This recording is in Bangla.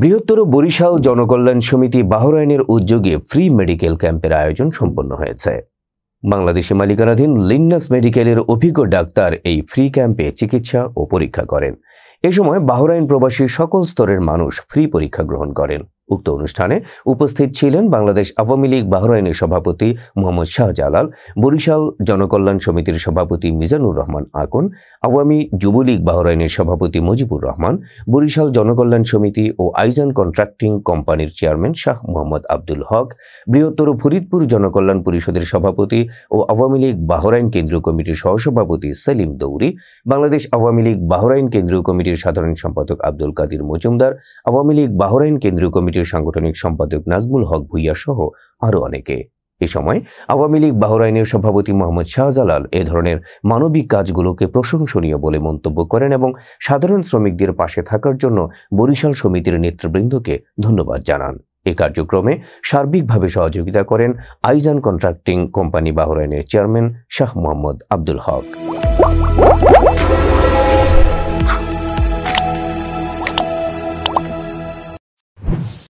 বৃহত্তর বরিশাল জনকল্যাণ সমিতি বাহরাইনের উদ্যোগে ফ্রি মেডিকেল ক্যাম্পের আয়োজন সম্পন্ন হয়েছে বাংলাদেশে মালিকানাধীন লিন্নাস মেডিকেলের অভিজ্ঞ ডাক্তার এই ফ্রি ক্যাম্পে চিকিৎসা ও পরীক্ষা করেন এ সময় বাহরাইন প্রবাসী সকল স্তরের মানুষ ফ্রি পরীক্ষা গ্রহণ করেন উক্ত অনুষ্ঠানে উপস্থিত ছিলেন বাংলাদেশ আওয়ামী লীগ বাহরাইনের সভাপতি মোহাম্মদ শাহজালাল বরিশাল জনকল্যাণ সমিতির সভাপতি মিজানুর রহমান আকন আওয়ামী যুবলীগ বাহরাইনের সভাপতি মুজিবুর রহমান বরিশাল জনকল্যাণ সমিতি ও আইজান কন্ট্রাক্টিং কোম্পানির চেয়ারম্যান শাহ মোহাম্মদ আব্দুল হক বৃহত্তর ফরিদপুর জনকল্যাণ পরিষদের সভাপতি ও আওয়ামী লীগ বাহরাইন কেন্দ্রীয় কমিটির সহসভাপতি সেলিম দৌরি বাংলাদেশ আওয়ামী লীগ বাহরাইন কেন্দ্রীয় কমিটির সাধারণ সম্পাদক আব্দুল কাদির মজুমদার আওয়ামী লীগ বাহরাইন কেন্দ্রীয় কমিটি কমিটির সাংগঠনিক সম্পাদক নাজমুল হক ভুইয়া সহ আরও অনেকে এ সময় আওয়ামী লীগ বাহরাইনের সভাপতি মোহাম্মদ শাহজালাল এ ধরনের মানবিক কাজগুলোকে প্রশংসনীয় বলে মন্তব্য করেন এবং সাধারণ শ্রমিকদের পাশে থাকার জন্য বরিশাল সমিতির নেতৃবৃন্দকে ধন্যবাদ জানান এ কার্যক্রমে সার্বিকভাবে সহযোগিতা করেন আইজান কন্ট্রাক্টিং কোম্পানি বাহরাইনের চেয়ারম্যান শাহ মোহাম্মদ আব্দুল হক